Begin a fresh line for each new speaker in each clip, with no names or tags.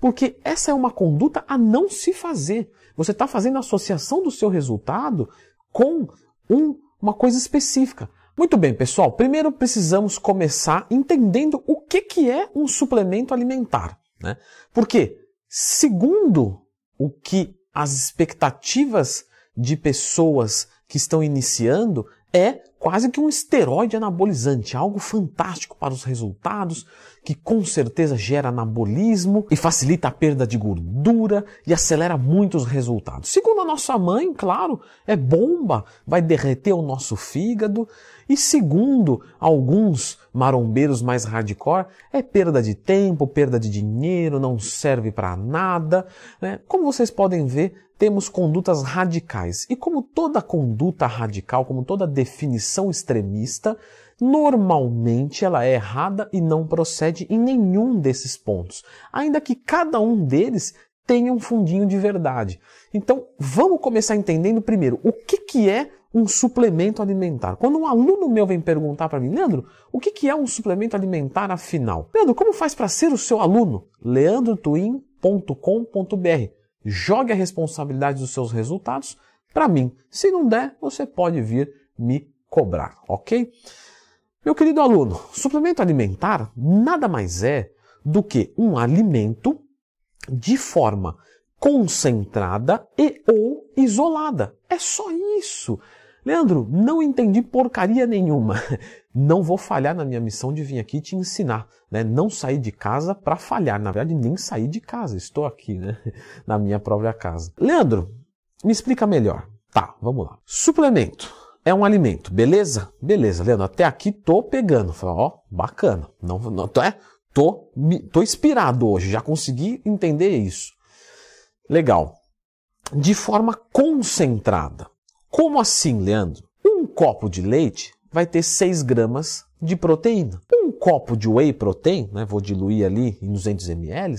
Porque essa é uma conduta a não se fazer. Você está fazendo a associação do seu resultado com um, uma coisa específica. Muito bem, pessoal. Primeiro precisamos começar entendendo o que, que é um suplemento alimentar. Né? Porque, segundo o que as expectativas de pessoas que estão iniciando, é quase que um esteroide anabolizante, algo fantástico para os resultados, que com certeza gera anabolismo e facilita a perda de gordura e acelera muito os resultados. Segundo a nossa mãe, claro, é bomba, vai derreter o nosso fígado. E segundo alguns marombeiros mais hardcore, é perda de tempo, perda de dinheiro, não serve para nada. Né? Como vocês podem ver, temos condutas radicais. E como toda conduta radical, como toda definição extremista, normalmente ela é errada e não procede em nenhum desses pontos, ainda que cada um deles tenha um fundinho de verdade. Então, vamos começar entendendo primeiro o que, que é um suplemento alimentar. Quando um aluno meu vem perguntar para mim, Leandro, o que, que é um suplemento alimentar afinal? Leandro, como faz para ser o seu aluno? LeandroTwin.com.br Jogue a responsabilidade dos seus resultados para mim. Se não der, você pode vir me cobrar, ok? Meu querido aluno, suplemento alimentar nada mais é do que um alimento de forma concentrada e ou isolada. É só isso. Leandro, não entendi porcaria nenhuma. Não vou falhar na minha missão de vir aqui te ensinar. Né? Não sair de casa para falhar. Na verdade, nem sair de casa. Estou aqui, né? Na minha própria casa. Leandro, me explica melhor. Tá, vamos lá. Suplemento é um alimento, beleza? Beleza, Leandro. Até aqui tô pegando. Fala, ó, bacana. Não, não, tô, é, tô, me, tô inspirado hoje. Já consegui entender isso. Legal. De forma concentrada. Como assim, Leandro? Um copo de leite vai ter 6 gramas de proteína. Um copo de whey protein, né, vou diluir ali em 200 ml,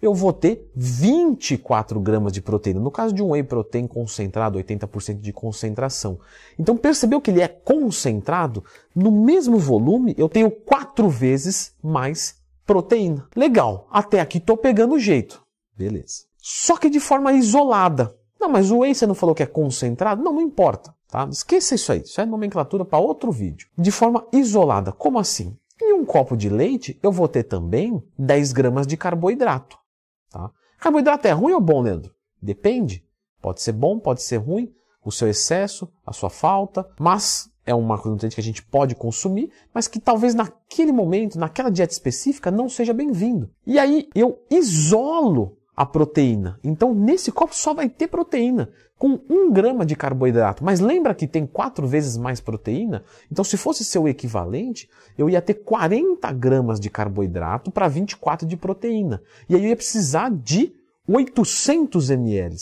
eu vou ter 24 gramas de proteína. No caso de um whey protein concentrado, 80% de concentração. Então percebeu que ele é concentrado? No mesmo volume, eu tenho 4 vezes mais proteína. Legal, até aqui estou pegando o jeito. Beleza. Só que de forma isolada. Não, mas o whey você não falou que é concentrado? Não, não importa, tá? Esqueça isso aí. Isso é nomenclatura para outro vídeo. De forma isolada, como assim? Em um copo de leite, eu vou ter também 10 gramas de carboidrato, tá? Carboidrato é ruim ou bom, Leandro? Depende. Pode ser bom, pode ser ruim, o seu excesso, a sua falta, mas é um macronutriente que a gente pode consumir, mas que talvez naquele momento, naquela dieta específica, não seja bem-vindo. E aí eu isolo a proteína. Então, nesse copo só vai ter proteína, com 1 grama de carboidrato. Mas lembra que tem 4 vezes mais proteína? Então, se fosse seu equivalente, eu ia ter 40 gramas de carboidrato para 24 de proteína. E aí eu ia precisar de 800 ml.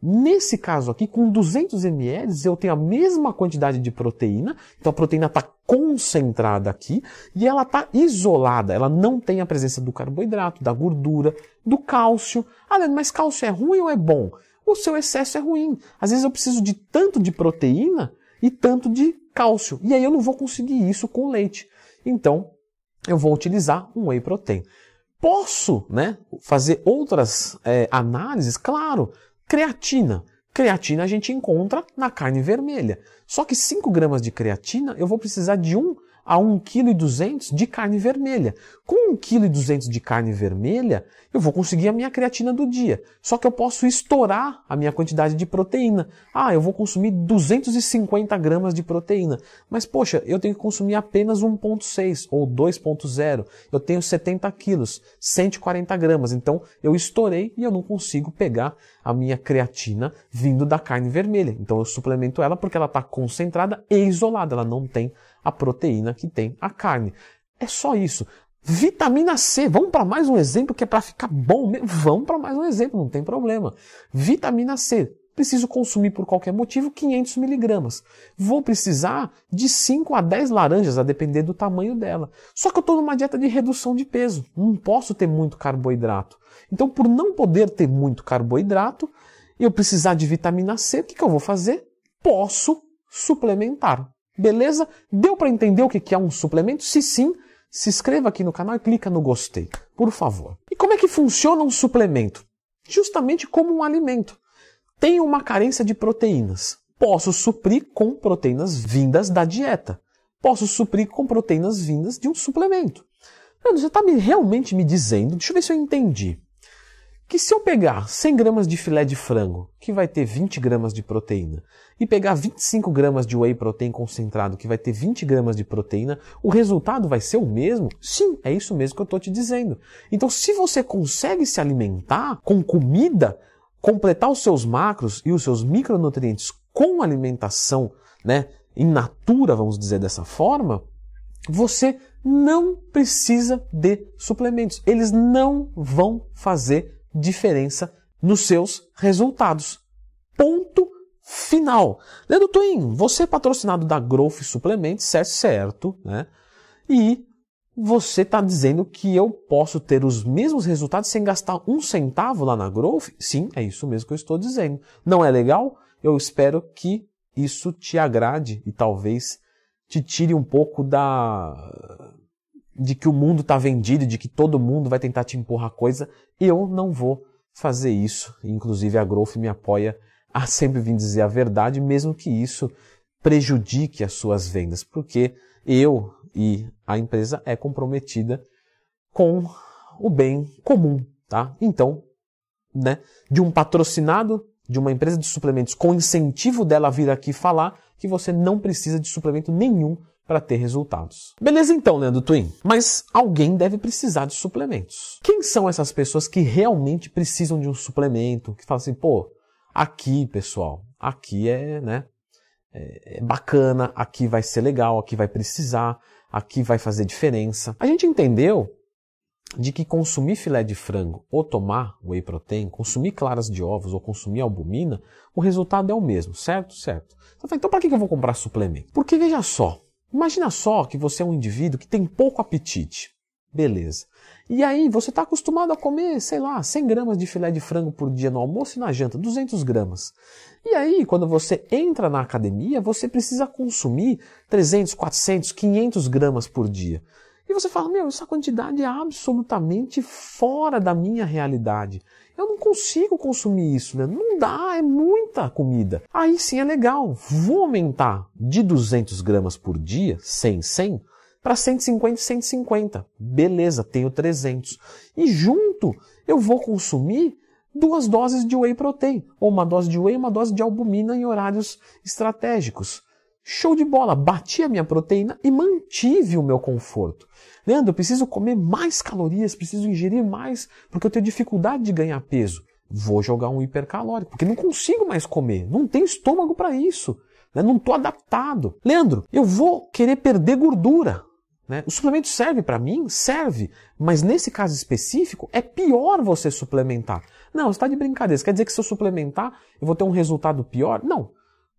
Nesse caso aqui, com 200 ml, eu tenho a mesma quantidade de proteína, então a proteína está concentrada aqui e ela está isolada, ela não tem a presença do carboidrato, da gordura, do cálcio. Ah, mas cálcio é ruim ou é bom? O seu excesso é ruim. Às vezes eu preciso de tanto de proteína e tanto de cálcio, e aí eu não vou conseguir isso com leite. Então, eu vou utilizar um whey protein. Posso né, fazer outras é, análises? Claro, Creatina. Creatina a gente encontra na carne vermelha. Só que 5 gramas de creatina eu vou precisar de um a 1,2 kg de carne vermelha. Com 1,2 kg de carne vermelha, eu vou conseguir a minha creatina do dia. Só que eu posso estourar a minha quantidade de proteína. Ah, eu vou consumir 250 gramas de proteína. Mas poxa, eu tenho que consumir apenas 1,6 ou 2,0. Eu tenho 70 quilos, 140 gramas. Então eu estourei e eu não consigo pegar a minha creatina vindo da carne vermelha. Então eu suplemento ela porque ela está concentrada e isolada. Ela não tem a proteína que tem a carne. É só isso. Vitamina C, vamos para mais um exemplo que é para ficar bom mesmo. Vamos para mais um exemplo, não tem problema. Vitamina C, preciso consumir por qualquer motivo 500 miligramas. Vou precisar de 5 a 10 laranjas, a depender do tamanho dela. Só que eu estou numa dieta de redução de peso, não posso ter muito carboidrato. Então, por não poder ter muito carboidrato, eu precisar de vitamina C, o que, que eu vou fazer? Posso suplementar. Beleza? Deu para entender o que é um suplemento? Se sim, se inscreva aqui no canal e clica no gostei, por favor. E como é que funciona um suplemento? Justamente como um alimento. Tenho uma carência de proteínas. Posso suprir com proteínas vindas da dieta. Posso suprir com proteínas vindas de um suplemento. Mano, você está me, realmente me dizendo, deixa eu ver se eu entendi que se eu pegar 100 gramas de filé de frango, que vai ter 20 gramas de proteína, e pegar 25 gramas de whey protein concentrado, que vai ter 20 gramas de proteína, o resultado vai ser o mesmo? Sim, é isso mesmo que eu estou te dizendo. Então, se você consegue se alimentar com comida, completar os seus macros e os seus micronutrientes com alimentação, né, in natura, vamos dizer dessa forma, você não precisa de suplementos. Eles não vão fazer diferença nos seus resultados. Ponto final. Leandro Twin, você é patrocinado da Growth Suplementos, certo, certo, né? E você está dizendo que eu posso ter os mesmos resultados sem gastar um centavo lá na Growth? Sim, é isso mesmo que eu estou dizendo. Não é legal? Eu espero que isso te agrade e talvez te tire um pouco da de que o mundo está vendido, de que todo mundo vai tentar te empurrar coisa, eu não vou fazer isso. Inclusive a Growth me apoia a sempre vir dizer a verdade, mesmo que isso prejudique as suas vendas, porque eu e a empresa é comprometida com o bem comum, tá? Então, né, de um patrocinado de uma empresa de suplementos com incentivo dela vir aqui falar que você não precisa de suplemento nenhum para ter resultados. Beleza então, Leandro Twin. Mas alguém deve precisar de suplementos. Quem são essas pessoas que realmente precisam de um suplemento? Que falam assim, pô, aqui, pessoal, aqui é, né, é, é bacana, aqui vai ser legal, aqui vai precisar, aqui vai fazer diferença. A gente entendeu de que consumir filé de frango ou tomar whey protein, consumir claras de ovos ou consumir albumina, o resultado é o mesmo, certo? Certo. Então, para que eu vou comprar suplemento? Porque veja só, Imagina só que você é um indivíduo que tem pouco apetite. Beleza. E aí você está acostumado a comer, sei lá, 100 gramas de filé de frango por dia no almoço e na janta, 200 gramas. E aí, quando você entra na academia, você precisa consumir 300, 400, 500 gramas por dia. E você fala, meu, essa quantidade é absolutamente fora da minha realidade. Eu não consigo consumir isso, né? Não dá, é muita comida. Aí sim é legal, vou aumentar de 200 gramas por dia, 100, 100, para 150, 150. Beleza, tenho 300. E junto eu vou consumir duas doses de whey protein, ou uma dose de whey e uma dose de albumina em horários estratégicos. Show de bola, bati a minha proteína e mantive o meu conforto. Leandro, eu preciso comer mais calorias, preciso ingerir mais, porque eu tenho dificuldade de ganhar peso. Vou jogar um hipercalórico, porque não consigo mais comer, não tenho estômago para isso, né? não estou adaptado. Leandro, eu vou querer perder gordura. Né? O suplemento serve para mim? Serve, mas nesse caso específico é pior você suplementar. Não, está de brincadeira. você quer dizer que se eu suplementar eu vou ter um resultado pior? Não.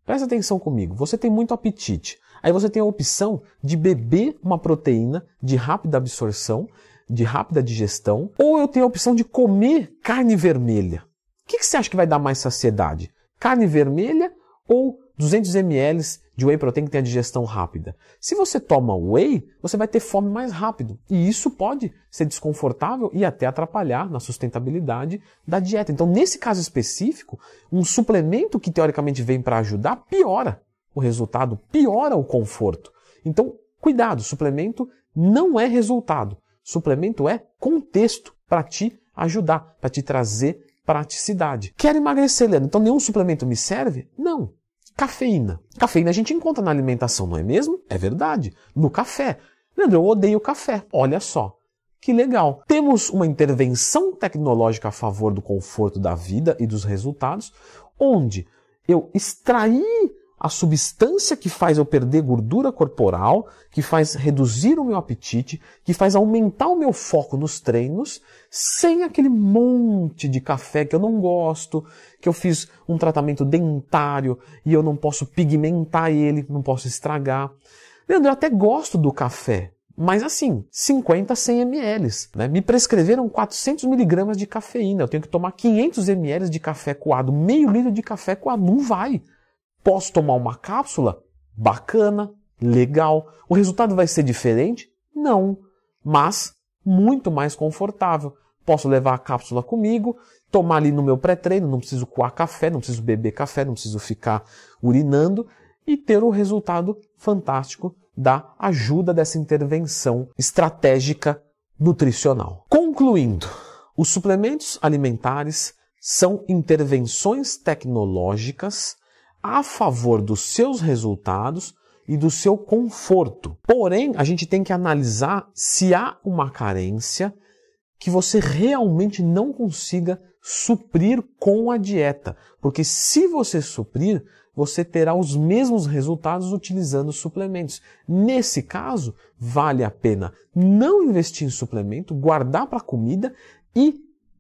Presta atenção comigo, você tem muito apetite. Aí você tem a opção de beber uma proteína de rápida absorção, de rápida digestão, ou eu tenho a opção de comer carne vermelha. O que, que você acha que vai dar mais saciedade? Carne vermelha ou 200 ml de whey protein que tem a digestão rápida. Se você toma whey, você vai ter fome mais rápido. E isso pode ser desconfortável e até atrapalhar na sustentabilidade da dieta. Então, nesse caso específico, um suplemento que teoricamente vem para ajudar piora o resultado, piora o conforto. Então, cuidado, suplemento não é resultado. Suplemento é contexto para te ajudar, para te trazer praticidade. Quer emagrecer, Leandro? Então nenhum suplemento me serve? Não. Cafeína. Cafeína a gente encontra na alimentação, não é mesmo? É verdade. No café. Leandro, eu odeio café. Olha só. Que legal! Temos uma intervenção tecnológica a favor do conforto da vida e dos resultados, onde eu extraí a substância que faz eu perder gordura corporal, que faz reduzir o meu apetite, que faz aumentar o meu foco nos treinos, sem aquele monte de café que eu não gosto, que eu fiz um tratamento dentário e eu não posso pigmentar ele, não posso estragar. Leandro, eu até gosto do café, mas assim, 50, 100 ml. Né? Me prescreveram 400 miligramas de cafeína. Eu tenho que tomar 500 ml de café coado, meio litro de café coado. Não vai. Posso tomar uma cápsula? Bacana, legal. O resultado vai ser diferente? Não, mas muito mais confortável. Posso levar a cápsula comigo, tomar ali no meu pré-treino, não preciso coar café, não preciso beber café, não preciso ficar urinando e ter o resultado fantástico da ajuda dessa intervenção estratégica nutricional. Concluindo, os suplementos alimentares são intervenções tecnológicas a favor dos seus resultados e do seu conforto. Porém, a gente tem que analisar se há uma carência que você realmente não consiga suprir com a dieta, porque se você suprir, você terá os mesmos resultados utilizando suplementos. Nesse caso, vale a pena não investir em suplemento, guardar para comida e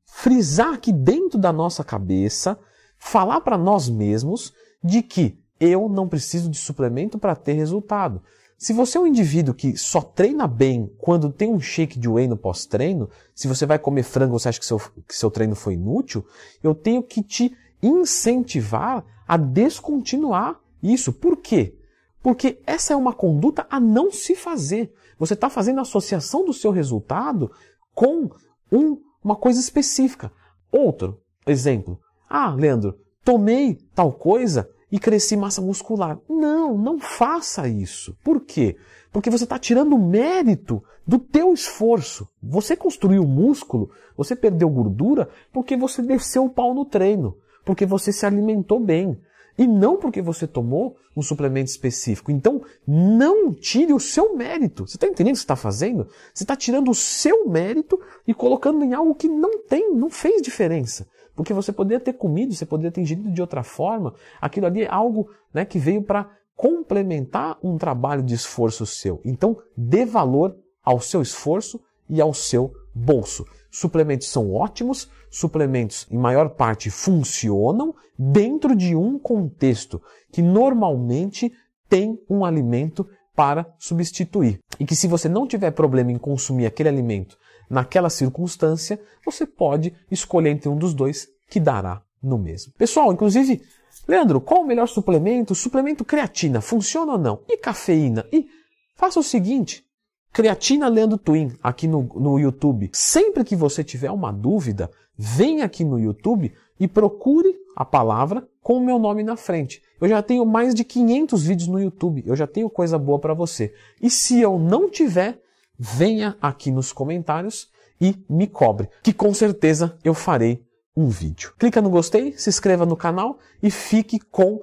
frisar aqui dentro da nossa cabeça, falar para nós mesmos de que eu não preciso de suplemento para ter resultado. Se você é um indivíduo que só treina bem quando tem um shake de whey no pós-treino, se você vai comer frango você acha que seu, que seu treino foi inútil, eu tenho que te incentivar a descontinuar isso. Por quê? Porque essa é uma conduta a não se fazer. Você está fazendo associação do seu resultado com um, uma coisa específica. Outro exemplo. Ah, Leandro, tomei tal coisa e cresci massa muscular. Não, não faça isso. Por quê? Porque você está tirando mérito do teu esforço. Você construiu músculo, você perdeu gordura porque você desceu o pau no treino, porque você se alimentou bem, e não porque você tomou um suplemento específico. Então, não tire o seu mérito. Você está entendendo o que você está fazendo? Você está tirando o seu mérito e colocando em algo que não tem, não fez diferença. Porque você poderia ter comido, você poderia ter ingerido de outra forma. Aquilo ali é algo né, que veio para complementar um trabalho de esforço seu. Então, dê valor ao seu esforço e ao seu bolso. Suplementos são ótimos, suplementos em maior parte funcionam dentro de um contexto que normalmente tem um alimento para substituir. E que se você não tiver problema em consumir aquele alimento naquela circunstância, você pode escolher entre um dos dois que dará no mesmo. Pessoal, inclusive, Leandro, qual o melhor suplemento? Suplemento creatina, funciona ou não? E cafeína? E faça o seguinte, Creatina Leandro Twin aqui no, no YouTube. Sempre que você tiver uma dúvida, vem aqui no YouTube e procure a palavra com o meu nome na frente. Eu já tenho mais de 500 vídeos no YouTube, eu já tenho coisa boa para você. E se eu não tiver, venha aqui nos comentários e me cobre, que com certeza eu farei um vídeo. Clica no gostei, se inscreva no canal e fique com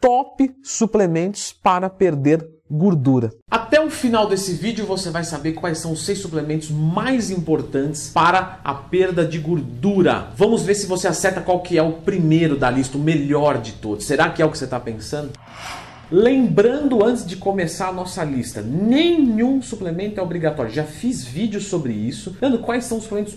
top suplementos para perder gordura. Até o final desse vídeo você vai saber quais são os seis suplementos mais importantes para a perda de gordura. Vamos ver se você acerta qual que é o primeiro da lista, o melhor de todos. Será que é o que você está pensando? Lembrando antes de começar a nossa lista, nenhum suplemento é obrigatório. Já fiz vídeo sobre isso, dando quais são os suplementos